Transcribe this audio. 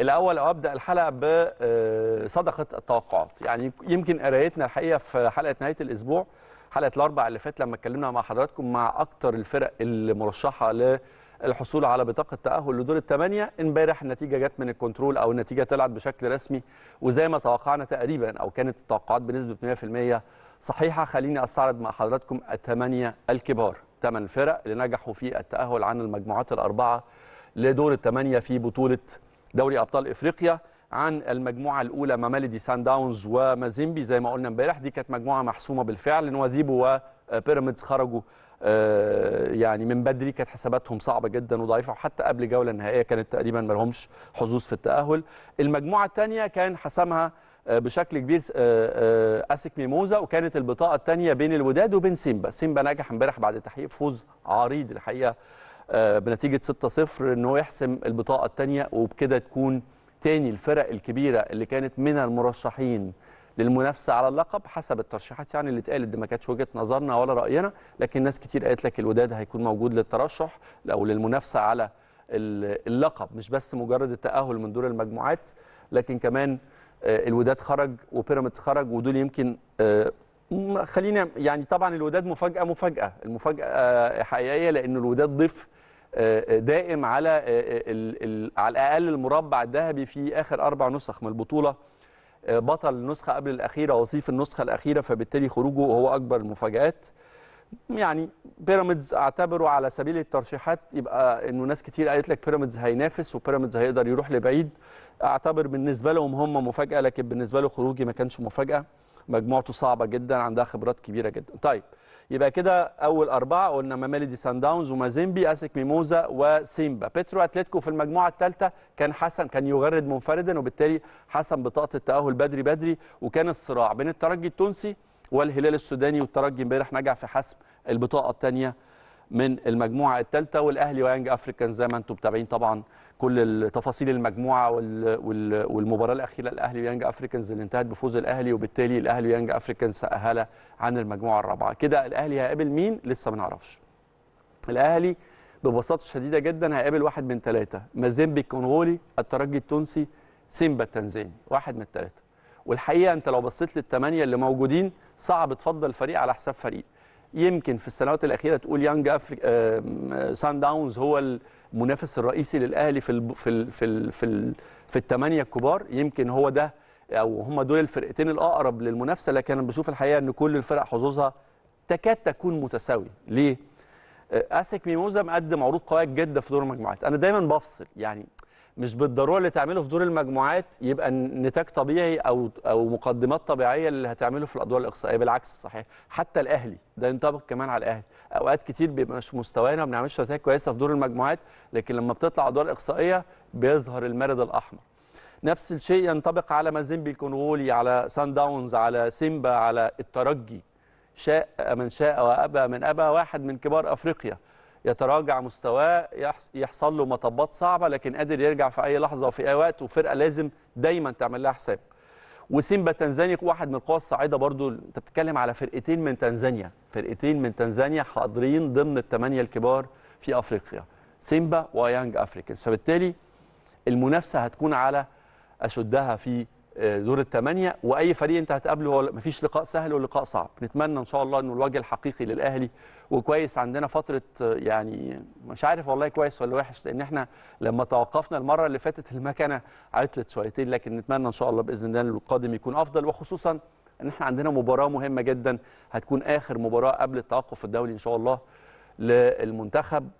الاول او ابدا الحلقه بصدقه آه، التوقعات يعني يمكن قرايتنا الحقيقه في حلقه نهايه الاسبوع حلقه الاربع اللي فات لما اتكلمنا مع حضراتكم مع اكتر الفرق المرشحه للحصول على بطاقه تاهل لدور الثمانيه امبارح النتيجه جت من الكنترول او النتيجه طلعت بشكل رسمي وزي ما توقعنا تقريبا او كانت التوقعات بنسبه 100% صحيحه خليني استعرض مع حضراتكم الثمانيه الكبار ثمان فرق اللي نجحوا في التاهل عن المجموعات الاربعه لدور الثمانيه في بطوله دوري ابطال افريقيا عن المجموعه الاولى ماميلودي سان داونز ومازيمبي زي ما قلنا امبارح دي كانت مجموعه محسومه بالفعل نواديبو وبيراميدز آه، خرجوا آه، يعني من بدري كانت حساباتهم صعبه جدا وضعيفه وحتى قبل جوله النهائيه كانت تقريبا ما لهمش حظوظ في التاهل المجموعه الثانيه كان حسمها آه، بشكل كبير اسك ميموزا وكانت البطاقه الثانيه بين الوداد وبين سيمبا سيمبا نجح امبارح بعد تحقيق فوز عريض الحقيقه آه، بنتيجه 6-0 ان هو يحسم البطاقه الثانيه وبكده تكون تاني الفرق الكبيره اللي كانت من المرشحين للمنافسه على اللقب حسب الترشيحات يعني اللي اتقالت دي ما كانتش وجهه نظرنا ولا راينا لكن ناس كتير قالت لك الوداد هيكون موجود للترشح او للمنافسه على اللقب مش بس مجرد التاهل من دور المجموعات لكن كمان آه، الوداد خرج وبيراميدز خرج ودول يمكن آه، خلينا يعني طبعا الوداد مفاجاه مفاجاه المفاجاه آه، حقيقيه لان الوداد ضيف آه، آه، دائم على على الاقل المربع الذهبي في اخر اربع نسخ من البطوله بطل النسخه قبل الاخيره وصيف النسخه الاخيره فبالتالي خروجه هو اكبر المفاجات يعني بيراميدز اعتبره على سبيل الترشيحات يبقى انه ناس كتير قالت لك بيراميدز هينافس وبيراميدز هيقدر يروح لبعيد اعتبر بالنسبه لهم هم مفاجاه لكن بالنسبه له خروجي ما كانش مفاجاه مجموعته صعبه جدا عندها خبرات كبيره جدا طيب يبقى كده اول اربعه قلنا ماميلدي سان داونز ومازيمبي اسك ميموزا وسيمبا بيترو اتلتيكو في المجموعه الثالثه كان حسن كان يغرد منفردا وبالتالي حسم بطاقه التاهل بدري بدري وكان الصراع بين الترجي التونسي والهلال السوداني والترجي امبارح نجح في حسم البطاقه الثانيه من المجموعه الثالثه والاهلي ويانج افريكان زي ما انتم متابعين طبعا كل تفاصيل المجموعه والمباراه الاخيره الاهلي ويانج افريكانز اللي انتهت بفوز الاهلي وبالتالي الاهلي ويانج افريكانز تاهل عن المجموعه الرابعه كده الاهلي هيقابل مين لسه ما نعرفش الاهلي ببساطه شديده جدا هيقابل واحد من ثلاثه مازيمبي الكونغولي الترجي التونسي سيمبا التنزاني واحد من الثلاثه والحقيقه انت لو بصيت للثمانيه اللي موجودين صعب تفضل فريق على حساب فريق يمكن في السنوات الاخيره تقول يانج أفريك... سان داونز هو المنافس الرئيسي للاهلي في في ال... في ال... في, ال... في الثمانيه الكبار يمكن هو ده او هم دول الفرقتين الاقرب للمنافسه لكن انا بشوف الحقيقه ان كل الفرق حظوظها تكاد تكون متساويه ليه اسك ميموزا مقدم عروض قويه جدا في دور المجموعات انا دايما بفصل يعني مش بالضروره اللي تعمله في دور المجموعات يبقى نتاج طبيعي او او مقدمات طبيعيه اللي هتعمله في الادوار الاقصائيه بالعكس صحيح حتى الاهلي ده ينطبق كمان على الاهلي اوقات كتير بيبقى مش مستوانا ما بنعملش نتائج كويسه في دور المجموعات لكن لما بتطلع ادوار اقصائيه بيظهر المارد الاحمر نفس الشيء ينطبق على مازيمبي الكونغولي على سان داونز على سيمبا على الترجي شاء من شاء وابى من ابى واحد من كبار افريقيا يتراجع مستواه يحصل له مطبات صعبه لكن قادر يرجع في اي لحظه وفي اي وقت وفرقه لازم دايما تعمل لها حساب وسيمبا تنزانيا واحد من القوى الصاعده برضو انت بتتكلم على فرقتين من تنزانيا فرقتين من تنزانيا حاضرين ضمن الثمانيه الكبار في افريقيا سيمبا ويانج افريكانز فبالتالي المنافسه هتكون على اشدها في دور الثمانيه واي فريق انت هتقابله هو مفيش لقاء سهل ولقاء صعب نتمنى ان شاء الله انه الوجه الحقيقي للاهلي وكويس عندنا فتره يعني مش عارف والله كويس ولا وحش لان احنا لما توقفنا المره اللي فاتت المكنه عطلت شويتين لكن نتمنى ان شاء الله باذن الله القادم يكون افضل وخصوصا ان احنا عندنا مباراه مهمه جدا هتكون اخر مباراه قبل التوقف الدولي ان شاء الله للمنتخب